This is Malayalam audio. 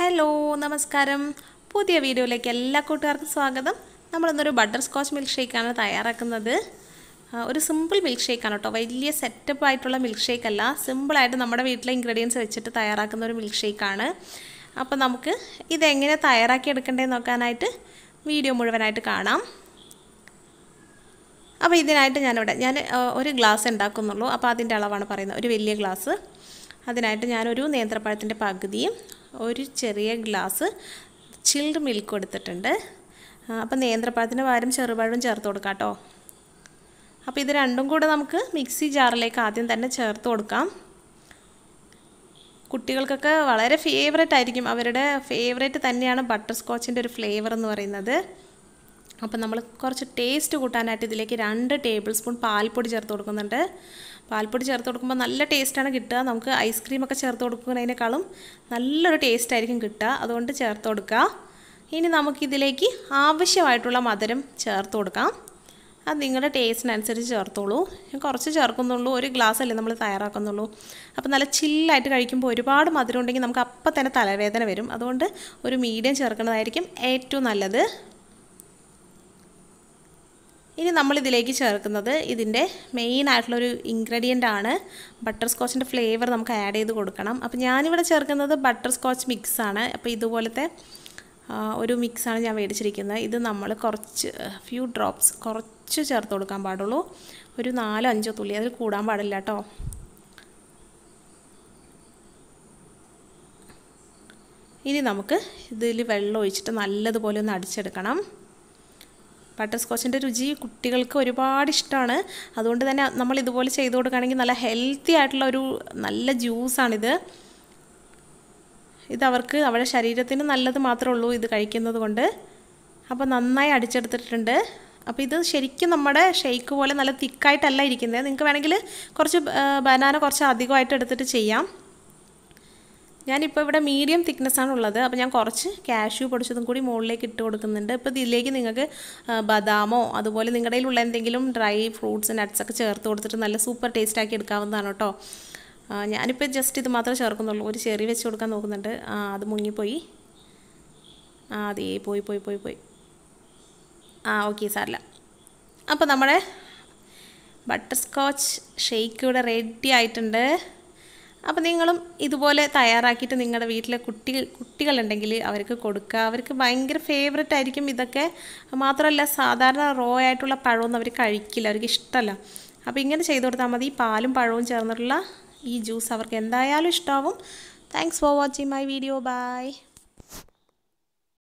ഹലോ നമസ്കാരം പുതിയ വീഡിയോയിലേക്ക് എല്ലാ കൂട്ടുകാർക്കും സ്വാഗതം നമ്മളിന്നൊരു ബട്ടർ സ്കോച്ച് മിൽക്ക് ഷേക്കാണ് തയ്യാറാക്കുന്നത് ഒരു സിമ്പിൾ മിൽക്ക് ഷേക്കാണ് കേട്ടോ വലിയ സെറ്റപ്പ് ആയിട്ടുള്ള മിൽക്ക് ഷേക്ക് അല്ല സിമ്പിളായിട്ട് നമ്മുടെ വീട്ടിലെ ഇൻഗ്രീഡിയൻസ് വെച്ചിട്ട് തയ്യാറാക്കുന്ന ഒരു മിൽക്ക് ഷേക്കാണ് അപ്പോൾ നമുക്ക് ഇതെങ്ങനെ തയ്യാറാക്കി എടുക്കേണ്ടതെന്ന് നോക്കാനായിട്ട് വീഡിയോ മുഴുവനായിട്ട് കാണാം അപ്പോൾ ഇതിനായിട്ട് ഞാനിവിടെ ഞാൻ ഒരു ഗ്ലാസ് ഉണ്ടാക്കുന്നുള്ളൂ അപ്പോൾ അതിൻ്റെ അളവാണ് പറയുന്നത് ഒരു വലിയ ഗ്ലാസ് അതിനായിട്ട് ഞാനൊരു നേന്ത്രപ്പഴത്തിൻ്റെ പകുതിയും ഒരു ചെറിയ ഗ്ലാസ് ചിൽഡ് മിൽക്ക് എടുത്തിട്ടുണ്ട് അപ്പോൾ നേന്ത്രപ്പഴത്തിൻ്റെ വാരം ചെറുപഴവും ചേർത്ത് കൊടുക്കാം കേട്ടോ അപ്പോൾ ഇത് രണ്ടും കൂടെ നമുക്ക് മിക്സി ജാറിലേക്ക് ആദ്യം തന്നെ ചേർത്ത് കൊടുക്കാം കുട്ടികൾക്കൊക്കെ വളരെ ഫേവറേറ്റ് ആയിരിക്കും അവരുടെ ഫേവറേറ്റ് തന്നെയാണ് ബട്ടർ സ്കോച്ചിൻ്റെ ഒരു ഫ്ലേവർ എന്ന് പറയുന്നത് അപ്പോൾ നമ്മൾ കുറച്ച് ടേസ്റ്റ് കൂട്ടാനായിട്ട് ഇതിലേക്ക് രണ്ട് ടേബിൾ സ്പൂൺ പാൽപ്പൊടി ചേർത്ത് കൊടുക്കുന്നുണ്ട് പാൽപ്പൊടി ചേർത്ത് കൊടുക്കുമ്പോൾ നല്ല ടേസ്റ്റാണ് കിട്ടുക നമുക്ക് ഐസ്ക്രീമൊക്കെ ചേർത്ത് കൊടുക്കുന്നതിനേക്കാളും നല്ലൊരു ടേസ്റ്റ് ആയിരിക്കും കിട്ടുക അതുകൊണ്ട് ചേർത്ത് കൊടുക്കുക ഇനി നമുക്കിതിലേക്ക് ആവശ്യമായിട്ടുള്ള മധുരം ചേർത്ത് കൊടുക്കാം അത് നിങ്ങളുടെ ടേസ്റ്റിനനുസരിച്ച് ചേർത്തോളൂ ഞാൻ കുറച്ച് ചേർക്കുന്നുള്ളൂ ഒരു ഗ്ലാസ് അല്ലേ നമ്മൾ തയ്യാറാക്കുന്നുള്ളൂ അപ്പോൾ നല്ല ചില്ലായിട്ട് കഴിക്കുമ്പോൾ ഒരുപാട് മധുരം ഉണ്ടെങ്കിൽ നമുക്ക് അപ്പം തന്നെ തലവേദന വരും അതുകൊണ്ട് ഒരു മീഡിയം ചേർക്കുന്നതായിരിക്കും ഏറ്റവും നല്ലത് ഇനി നമ്മളിതിലേക്ക് ചേർക്കുന്നത് ഇതിൻ്റെ മെയിൻ ആയിട്ടുള്ളൊരു ഇൻഗ്രീഡിയൻ്റ് ആണ് ബട്ടർ സ്കോച്ചിൻ്റെ ഫ്ലേവർ നമുക്ക് ആഡ് ചെയ്ത് കൊടുക്കണം അപ്പോൾ ഞാനിവിടെ ചേർക്കുന്നത് ബട്ടർ സ്കോച്ച് മിക്സാണ് അപ്പോൾ ഇതുപോലത്തെ ഒരു മിക്സാണ് ഞാൻ മേടിച്ചിരിക്കുന്നത് ഇത് നമ്മൾ കുറച്ച് ഫ്യൂ ഡ്രോപ്സ് കുറച്ച് ചേർത്ത് കൊടുക്കാൻ പാടുള്ളൂ ഒരു നാലോ അഞ്ചോ തുള്ളി അതിൽ കൂടാൻ പാടില്ല കേട്ടോ ഇനി നമുക്ക് ഇതിൽ വെള്ളം ഒഴിച്ചിട്ട് നല്ലതുപോലെ ഒന്ന് അടിച്ചെടുക്കണം ബട്ടർ സ്കോച്ചിൻ്റെ രുചി കുട്ടികൾക്ക് ഒരുപാട് ഇഷ്ടമാണ് അതുകൊണ്ട് തന്നെ നമ്മൾ ഇതുപോലെ ചെയ്ത് കൊടുക്കുകയാണെങ്കിൽ നല്ല ഹെൽത്തി ആയിട്ടുള്ള ഒരു നല്ല ജ്യൂസാണിത് ഇത് അവർക്ക് അവരുടെ ശരീരത്തിന് നല്ലത് മാത്രമേ ഉള്ളൂ ഇത് കഴിക്കുന്നത് കൊണ്ട് അപ്പോൾ നന്നായി അടിച്ചെടുത്തിട്ടുണ്ട് അപ്പോൾ ഇത് ശരിക്കും നമ്മുടെ ഷെയ്ക്ക് പോലെ നല്ല തിക്കായിട്ടല്ല ഇരിക്കുന്നത് നിങ്ങൾക്ക് വേണമെങ്കിൽ കുറച്ച് ബനാന കുറച്ച് അധികമായിട്ട് എടുത്തിട്ട് ചെയ്യാം ഞാനിപ്പോൾ ഇവിടെ മീഡിയം തിക്നെസ്സാണ് ഉള്ളത് അപ്പോൾ ഞാൻ കുറച്ച് കാഷ്യൂ പൊടിച്ചതും കൂടി മുകളിലേക്ക് ഇട്ട് കൊടുക്കുന്നുണ്ട് ഇപ്പോൾ ഇതിലേക്ക് നിങ്ങൾക്ക് ബദാമോ അതുപോലെ നിങ്ങളുടെ കയ്യിലുള്ള എന്തെങ്കിലും ഡ്രൈ ഫ്രൂട്ട്സ് നട്ട്സൊക്കെ ചേർത്ത് കൊടുത്തിട്ട് നല്ല സൂപ്പർ ടേസ്റ്റ് ആക്കി എടുക്കാവുന്നതാണ് കേട്ടോ ഞാനിപ്പോൾ ജസ്റ്റ് ഇത് മാത്രമേ ചേർക്കുന്നുള്ളൂ ഒരു ചെറി വെച്ച് കൊടുക്കാൻ നോക്കുന്നുണ്ട് ആ അത് മുങ്ങിപ്പോയി ആ അതേ പോയി പോയി പോയി പോയി ആ ഓക്കെ സാറില്ല അപ്പോൾ നമ്മുടെ ബട്ടർ സ്കോച്ച് ഷെയ്ക്ക് ഇവിടെ റെഡി ആയിട്ടുണ്ട് അപ്പോൾ നിങ്ങളും ഇതുപോലെ തയ്യാറാക്കിയിട്ട് നിങ്ങളുടെ വീട്ടിലെ കുട്ടി കുട്ടികളുണ്ടെങ്കിൽ അവർക്ക് കൊടുക്കുക അവർക്ക് ഭയങ്കര ഫേവററ്റ് ആയിരിക്കും ഇതൊക്കെ മാത്രമല്ല സാധാരണ റോ ആയിട്ടുള്ള പഴമൊന്നും അവർ കഴിക്കില്ല അവർക്ക് ഇഷ്ടമല്ല അപ്പോൾ ഇങ്ങനെ ചെയ്തു കൊടുത്താൽ മതി പാലും പഴവും ചേർന്നിട്ടുള്ള ഈ ജ്യൂസ് അവർക്ക് എന്തായാലും ഇഷ്ടമാവും thanks for watching my video by